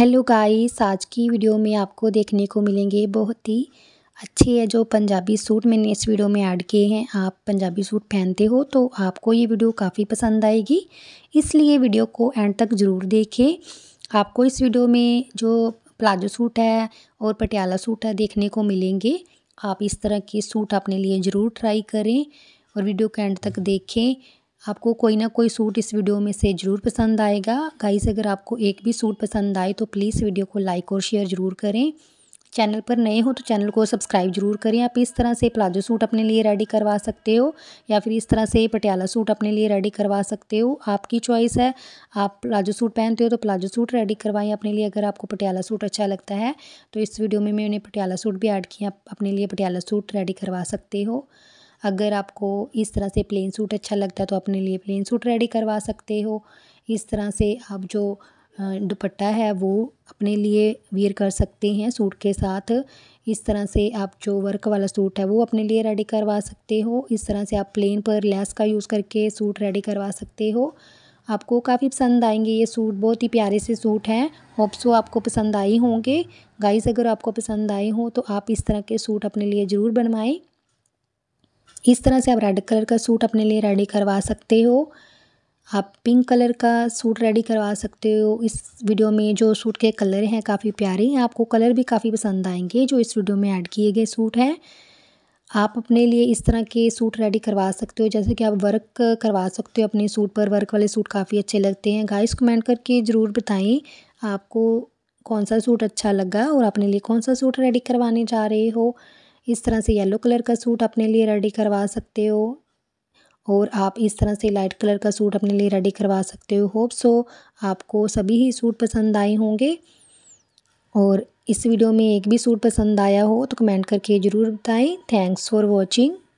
hello guys आज की video में आपको देखने को मिलेंगे बहुत ही अच्छे है जो पंजाबी सूट मैंने इस वीडियो में ऐड किए हैं आप पंजाबी सूट पहनते हो तो आपको ये वीडियो काफ़ी पसंद आएगी इसलिए वीडियो को एंड तक ज़रूर देखें आपको इस वीडियो में जो प्लाजो सूट है और पटियाला सूट है देखने को मिलेंगे आप इस तरह के सूट अपने लिए ज़रूर ट्राई करें और वीडियो को एंड तक देखें आपको कोई ना कोई सूट इस वीडियो में से ज़रूर पसंद आएगा गाइस अगर आपको एक भी सूट पसंद आए तो प्लीज़ वीडियो को लाइक और शेयर ज़रूर करें चैनल पर नए हो तो चैनल को सब्सक्राइब ज़रूर करें आप इस तरह से प्लाजो सूट अपने लिए रेडी करवा सकते हो या फिर इस तरह से पटियाला सूट अपने लिए रेडी करवा सकते हो आपकी चॉइस है आप प्लाजो सूट पहनते हो तो प्लाजो सूट रेडी करवाएं अपने लिए अगर आपको पटियाला सूट अच्छा लगता है तो इस वीडियो में मैंने पटियाला सूट भी ऐड किया अपने लिए पटियाला सूट रेडी करवा सकते हो अगर आपको इस तरह से प्लेन सूट अच्छा लगता है तो अपने लिए प्लेन सूट रेडी करवा सकते हो इस तरह से आप जो दुपट्टा है वो अपने लिए वेयर कर सकते हैं सूट के साथ इस तरह से आप जो वर्क वाला सूट है वो अपने लिए रेडी करवा सकते हो इस तरह से आप प्लेन पर लेस का यूज़ करके सूट रेडी करवा सकते हो आपको काफ़ी पसंद आएंगे ये सूट बहुत ही प्यारे से सूट हैं होप्सो तो आपको पसंद आई होंगे गाइस अगर आपको पसंद आए हों तो आप इस तरह के सूट अपने लिए ज़रूर बनवाएं इस तरह से आप रेड कलर का सूट अपने लिए रेडी करवा सकते हो आप पिंक कलर का सूट रेडी करवा सकते हो इस वीडियो में जो सूट के कलर हैं काफ़ी प्यारे हैं आपको कलर भी काफ़ी पसंद आएंगे जो इस वीडियो में ऐड किए गए सूट हैं आप अपने लिए इस तरह के सूट रेडी करवा सकते हो जैसे कि आप वर्क करवा सकते हो अपने सूट पर वर्क वाले सूट काफ़ी अच्छे लगते हैं गाइस कमेंट करके ज़रूर बताएं आपको कौन सा सूट अच्छा लगा और अपने लिए कौन सा सूट रेडी करवाने जा रहे हो इस तरह से येलो कलर का सूट अपने लिए रेडी करवा सकते हो और आप इस तरह से लाइट कलर का सूट अपने लिए रेडी करवा सकते हो होप सो आपको सभी ही सूट पसंद आए होंगे और इस वीडियो में एक भी सूट पसंद आया हो तो कमेंट करके ज़रूर बताएं थैंक्स फॉर वॉचिंग